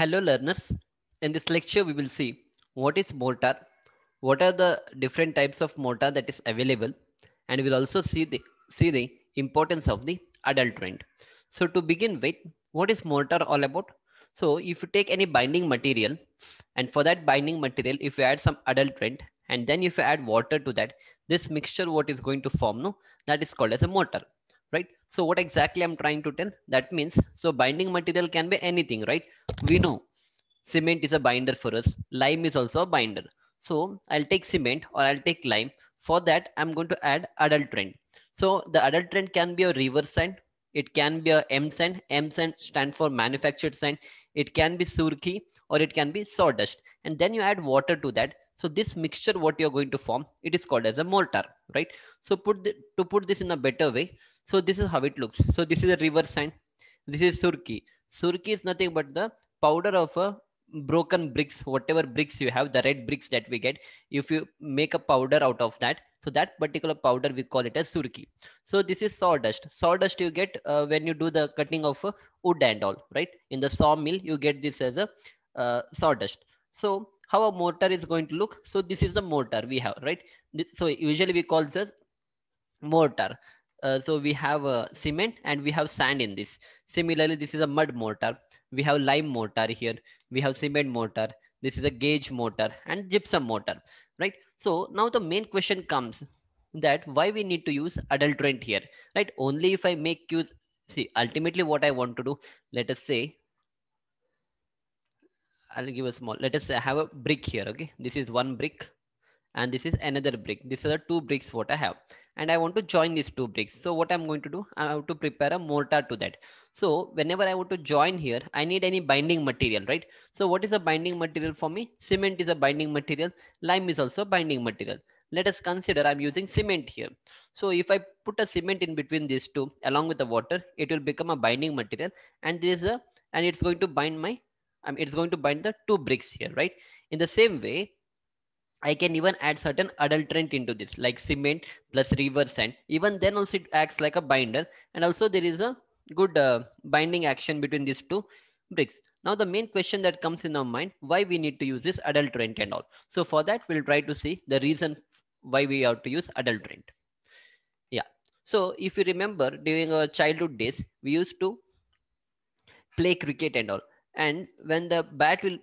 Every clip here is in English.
Hello learners. In this lecture, we will see what is mortar, what are the different types of mortar that is available, and we'll also see the, see the importance of the adulterant. So to begin with, what is mortar all about? So if you take any binding material, and for that binding material, if you add some adulterant, and then if you add water to that, this mixture what is going to form, no, that is called as a mortar, right? So what exactly I'm trying to tell? That means so binding material can be anything, right? we know cement is a binder for us. Lime is also a binder. So I'll take cement or I'll take lime. For that, I'm going to add adulterant. So the adulterant can be a reverse sand. It can be a M sand. M sand stand for manufactured sand. It can be surki or it can be sawdust. And then you add water to that. So this mixture, what you're going to form, it is called as a mortar, right? So put the, to put this in a better way. So this is how it looks. So this is a reverse sand. This is surki. Surki is nothing but the powder of a uh, broken bricks whatever bricks you have the red bricks that we get if you make a powder out of that so that particular powder we call it as surki so this is sawdust sawdust you get uh, when you do the cutting of uh, wood and all right in the sawmill you get this as a uh, sawdust so how a mortar is going to look so this is the mortar we have right this, so usually we call this mortar uh, so we have a uh, cement and we have sand in this similarly this is a mud mortar we have lime mortar here we have cement mortar this is a gauge mortar and gypsum mortar right so now the main question comes that why we need to use adulterant here right only if i make use see ultimately what i want to do let us say i'll give a small let us have a brick here okay this is one brick and this is another brick. These are the two bricks what I have and I want to join these two bricks. So what I'm going to do, I have to prepare a mortar to that. So whenever I want to join here, I need any binding material, right? So what is a binding material for me? Cement is a binding material. Lime is also a binding material. Let us consider I'm using cement here. So if I put a cement in between these two along with the water, it will become a binding material and this is a, and it's going to bind my, i mean, it's going to bind the two bricks here, right? In the same way, I can even add certain adulterant into this like cement plus river sand. Even then also it acts like a binder. And also there is a good uh, binding action between these two bricks. Now the main question that comes in our mind, why we need to use this adulterant and all. So for that, we'll try to see the reason why we have to use adulterant. Yeah. So if you remember during our childhood days, we used to play cricket and all and when the bat will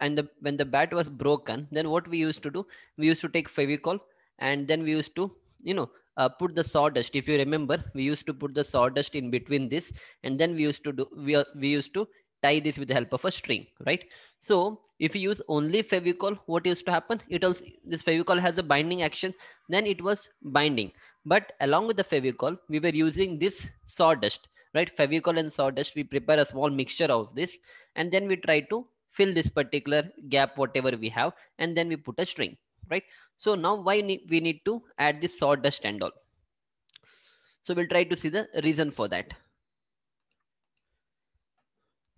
and the when the bat was broken then what we used to do we used to take fevicol and then we used to you know uh, put the sawdust if you remember we used to put the sawdust in between this and then we used to do we, uh, we used to tie this with the help of a string right so if you use only fevicol what used to happen it also this fevicol has a binding action then it was binding but along with the fevicol we were using this sawdust right fevicol and sawdust we prepare a small mixture of this and then we try to fill this particular gap whatever we have and then we put a string right so now why we need to add this sawdust and all so we'll try to see the reason for that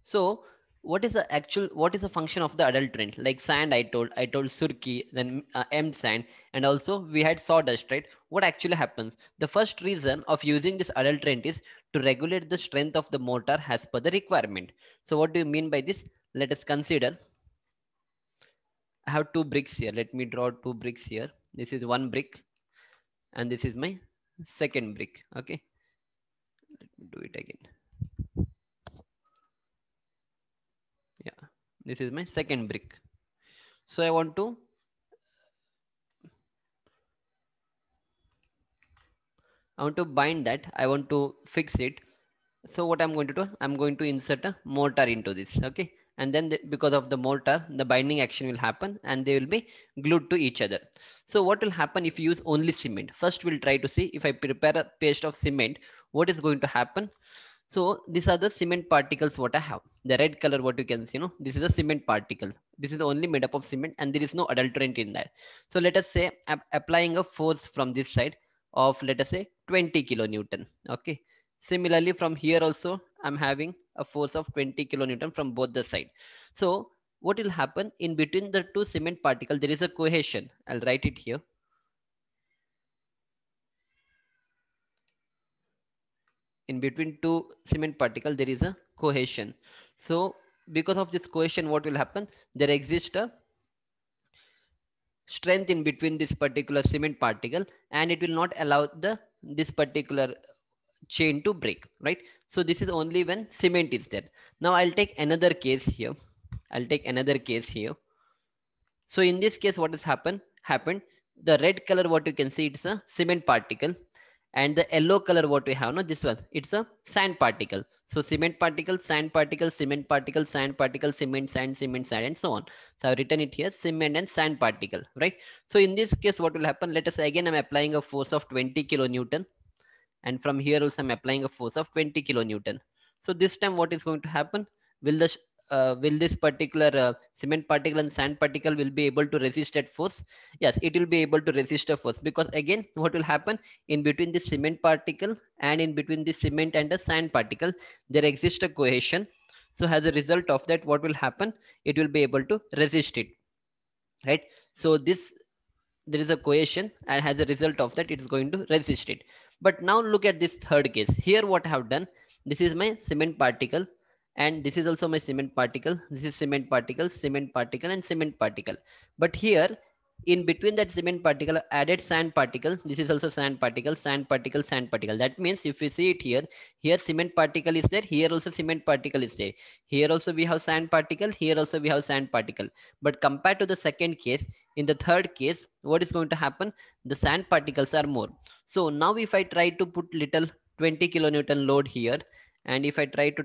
so what is the actual what is the function of the adulterant? like sand i told i told surki then uh, m sand and also we had sawdust right what actually happens the first reason of using this adulterant is to regulate the strength of the mortar as per the requirement so what do you mean by this let us consider i have two bricks here let me draw two bricks here this is one brick and this is my second brick okay let me do it again This is my second brick. So I want to I want to bind that. I want to fix it. So what I'm going to do, I'm going to insert a mortar into this. Okay. And then the, because of the mortar, the binding action will happen and they will be glued to each other. So what will happen if you use only cement? First, we'll try to see if I prepare a paste of cement, what is going to happen? So these are the cement particles what I have. The red color what you can see, you know, this is a cement particle. This is only made up of cement and there is no adulterant in that. So let us say I'm applying a force from this side of let us say 20 kilonewton. Okay. Similarly, from here also, I'm having a force of 20 kilonewton from both the side. So what will happen in between the two cement particles, there is a cohesion. I'll write it here. in between two cement particle there is a cohesion so because of this cohesion what will happen there exists a strength in between this particular cement particle and it will not allow the this particular chain to break right so this is only when cement is there now i'll take another case here i'll take another case here so in this case what has happened happened the red color what you can see it's a cement particle and the yellow color what we have no this one it's a sand particle so cement particle sand particle cement particle sand particle cement sand cement sand and so on so i've written it here cement and sand particle right so in this case what will happen let us again i'm applying a force of 20 kilonewton and from here also i'm applying a force of 20 kilonewton so this time what is going to happen will the uh, will this particular uh, cement particle and sand particle will be able to resist that force yes it will be able to resist the force because again what will happen in between the cement particle and in between the cement and the sand particle there exists a cohesion so as a result of that what will happen it will be able to resist it right so this there is a cohesion and as a result of that it's going to resist it but now look at this third case here what i have done this is my cement particle and this is also my cement particle this is cement particle cement particle and cement particle but here in between that cement particle added sand particle this is also sand particle sand particle sand particle that means if we see it here here cement particle is there here also cement particle is there here also we have sand particle here also we have sand particle but compared to the second case in the third case what is going to happen the sand particles are more so now if i try to put little 20 kilonewton load here and if i try to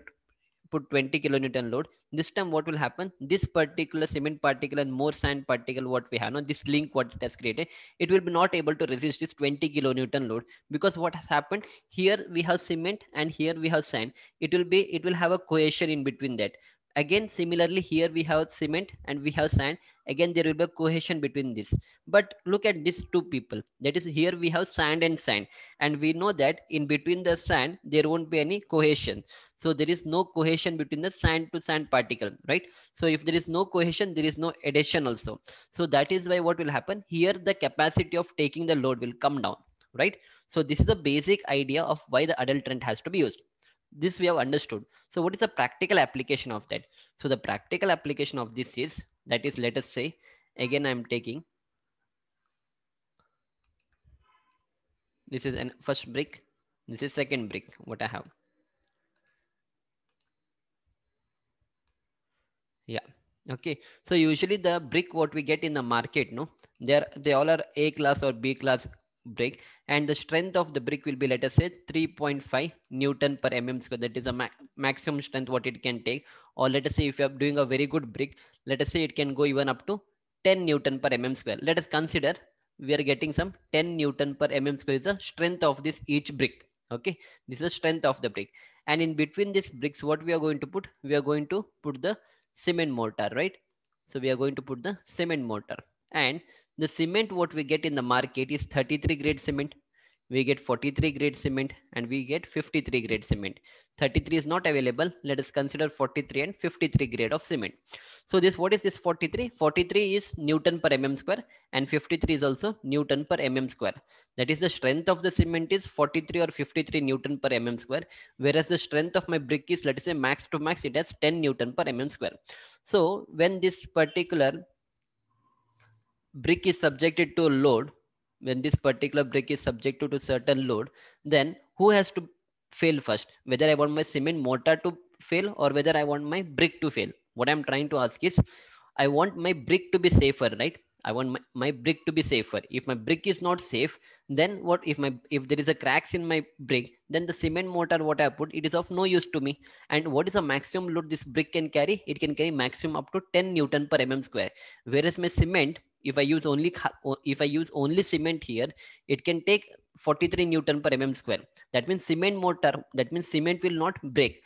put 20 kilonewton load this time what will happen this particular cement particle and more sand particle what we have now this link what it has created it will be not able to resist this 20 kilonewton load because what has happened here we have cement and here we have sand it will be it will have a cohesion in between that again similarly here we have cement and we have sand again there will be a cohesion between this but look at these two people that is here we have sand and sand and we know that in between the sand there won't be any cohesion so there is no cohesion between the sand to sand particle, right? So if there is no cohesion, there is no adhesion also. So that is why what will happen here, the capacity of taking the load will come down, right? So this is the basic idea of why the adulterant has to be used. This we have understood. So what is the practical application of that? So the practical application of this is, that is, let us say, again, I'm taking this is an first brick this is second brick what i have yeah okay so usually the brick what we get in the market no there they all are a class or b class brick and the strength of the brick will be let us say 3.5 newton per mm square that is a ma maximum strength what it can take or let us say if you are doing a very good brick let us say it can go even up to 10 newton per mm square let us consider we are getting some 10 newton per mm square is the strength of this each brick okay this is the strength of the brick and in between these bricks what we are going to put we are going to put the cement mortar, right? So we are going to put the cement mortar and the cement what we get in the market is 33 grade cement we get 43 grade cement and we get 53 grade cement 33 is not available let us consider 43 and 53 grade of cement so this what is this 43 43 is newton per mm square and 53 is also newton per mm square that is the strength of the cement is 43 or 53 newton per mm square whereas the strength of my brick is let's say max to max it has 10 newton per mm square so when this particular brick is subjected to load when this particular brick is subjected to certain load then who has to fail first whether i want my cement mortar to fail or whether i want my brick to fail what i'm trying to ask is i want my brick to be safer right i want my, my brick to be safer if my brick is not safe then what if my if there is a cracks in my brick then the cement mortar what i put it is of no use to me and what is the maximum load this brick can carry it can carry maximum up to 10 newton per mm square whereas my cement if i use only if i use only cement here it can take 43 newton per mm square that means cement mortar that means cement will not break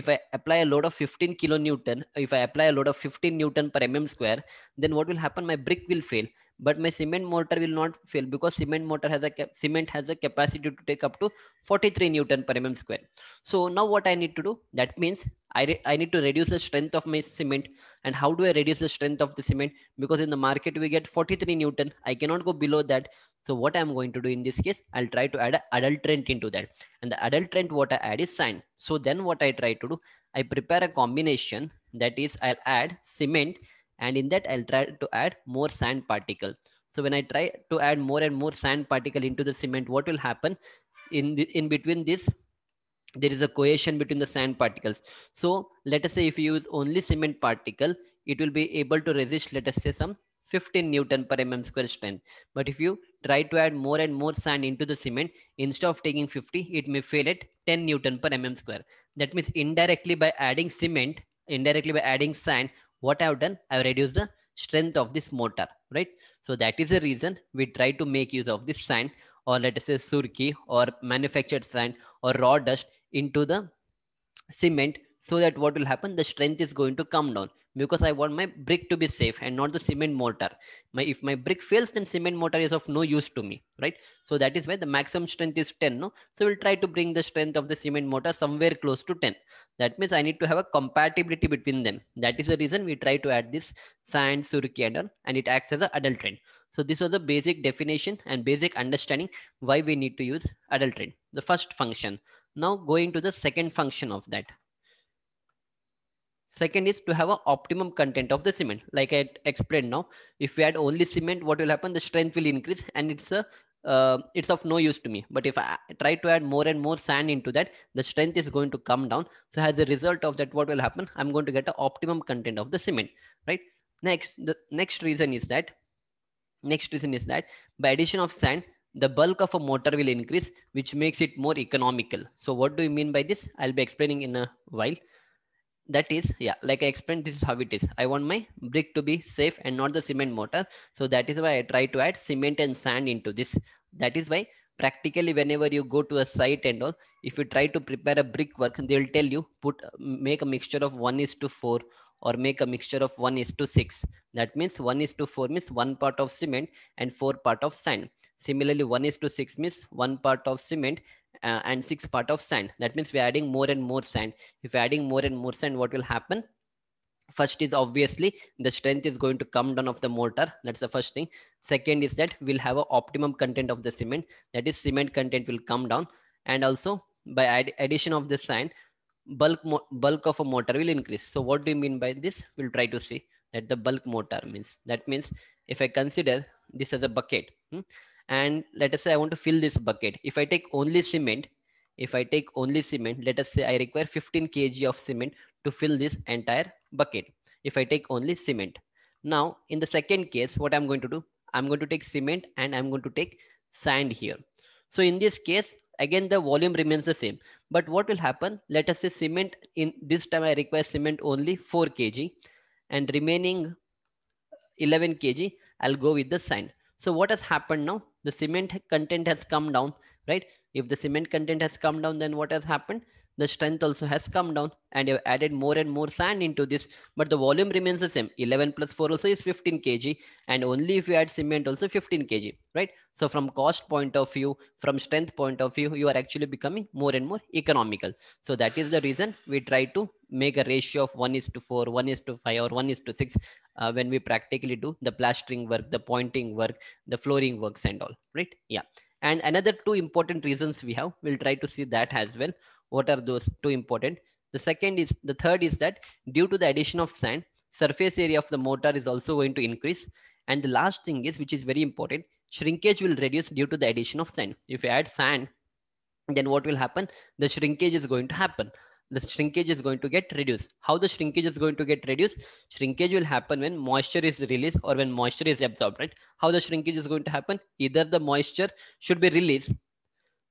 if i apply a load of 15 kilonewton if i apply a load of 15 newton per mm square then what will happen my brick will fail but my cement mortar will not fail because cement mortar has a cement has a capacity to take up to 43 newton per mm square so now what i need to do that means I, I need to reduce the strength of my cement and how do i reduce the strength of the cement because in the market we get 43 newton i cannot go below that so what i'm going to do in this case i'll try to add an adulterant into that and the adulterant what i add is sand so then what i try to do i prepare a combination that is i'll add cement and in that, I'll try to add more sand particle. So when I try to add more and more sand particle into the cement, what will happen in, the, in between this? There is a cohesion between the sand particles. So let us say if you use only cement particle, it will be able to resist, let us say some 15 Newton per mm square strength. But if you try to add more and more sand into the cement, instead of taking 50, it may fail at 10 Newton per mm square. That means indirectly by adding cement, indirectly by adding sand, what I've done, I've reduced the strength of this motor, right? So that is the reason we try to make use of this sand or let us say surki or manufactured sand or raw dust into the cement so that what will happen, the strength is going to come down because I want my brick to be safe and not the cement mortar. My if my brick fails, then cement mortar is of no use to me, right? So that is why the maximum strength is 10. No, so we'll try to bring the strength of the cement mortar somewhere close to 10. That means I need to have a compatibility between them. That is the reason we try to add this sand suricandon, and it acts as an adulterant. So this was the basic definition and basic understanding why we need to use adulterant. The first function. Now going to the second function of that. Second is to have an optimum content of the cement. Like I explained now, if we add only cement, what will happen? The strength will increase and it's a uh, it's of no use to me. But if I try to add more and more sand into that, the strength is going to come down. So as a result of that, what will happen? I'm going to get an optimum content of the cement, right? Next, the next reason is that, next reason is that by addition of sand, the bulk of a motor will increase, which makes it more economical. So what do you mean by this? I'll be explaining in a while that is yeah like i explained this is how it is i want my brick to be safe and not the cement mortar so that is why i try to add cement and sand into this that is why practically whenever you go to a site and all if you try to prepare a brick work they'll tell you put make a mixture of 1 is to 4 or make a mixture of 1 is to 6 that means 1 is to 4 means one part of cement and four part of sand similarly 1 is to 6 means one part of cement uh, and six part of sand. That means we're adding more and more sand. If we're adding more and more sand, what will happen? First is obviously the strength is going to come down of the mortar. That's the first thing. Second is that we'll have an optimum content of the cement. That is cement content will come down. And also by ad addition of the sand, bulk bulk of a motor will increase. So what do you mean by this? We'll try to see that the bulk motor means. That means if I consider this as a bucket, hmm, and let us say I want to fill this bucket. If I take only cement, if I take only cement, let us say I require 15 kg of cement to fill this entire bucket. If I take only cement. Now, in the second case, what I'm going to do, I'm going to take cement and I'm going to take sand here. So in this case, again, the volume remains the same. But what will happen? Let us say cement in this time, I require cement only 4 kg and remaining 11 kg, I'll go with the sand. So what has happened now? the cement content has come down, right? If the cement content has come down, then what has happened? The strength also has come down and you've added more and more sand into this, but the volume remains the same. 11 plus 4 also is 15 kg and only if you add cement also 15 kg, right? So from cost point of view, from strength point of view, you are actually becoming more and more economical. So that is the reason we try to make a ratio of 1 is to 4, 1 is to 5 or 1 is to 6 uh, when we practically do the plastering work, the pointing work, the flooring works and all, right? Yeah. And another two important reasons we have, we'll try to see that as well. What are those two important? The second is, the third is that due to the addition of sand, surface area of the mortar is also going to increase. And the last thing is, which is very important, shrinkage will reduce due to the addition of sand. If you add sand, then what will happen? The shrinkage is going to happen the shrinkage is going to get reduced. How the shrinkage is going to get reduced? Shrinkage will happen when moisture is released or when moisture is absorbed, right? How the shrinkage is going to happen? Either the moisture should be released.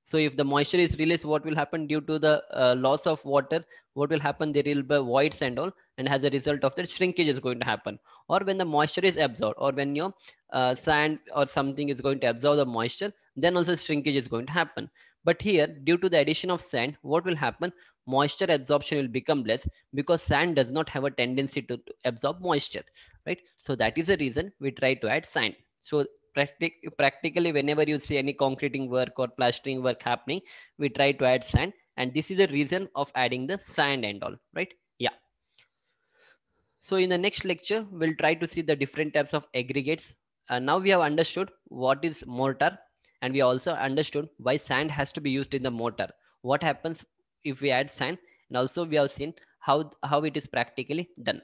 So if the moisture is released, what will happen due to the uh, loss of water? What will happen? There will be voids and all, and as a result of that, shrinkage is going to happen. Or when the moisture is absorbed, or when your uh, sand or something is going to absorb the moisture, then also shrinkage is going to happen. But here, due to the addition of sand, what will happen? moisture absorption will become less because sand does not have a tendency to, absorb moisture, right? So that is the reason we try to add sand. So practic practically whenever you see any concreting work or plastering work happening, we try to add sand. And this is the reason of adding the sand and all, right? Yeah. So in the next lecture, we'll try to see the different types of aggregates. Uh, now we have understood what is mortar and we also understood why sand has to be used in the mortar what happens if we add sign and also we have seen how how it is practically done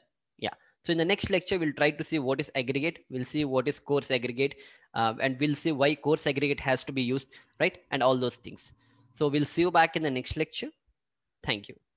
yeah so in the next lecture we'll try to see what is aggregate we'll see what is course aggregate uh, and we'll see why course aggregate has to be used right and all those things so we'll see you back in the next lecture thank you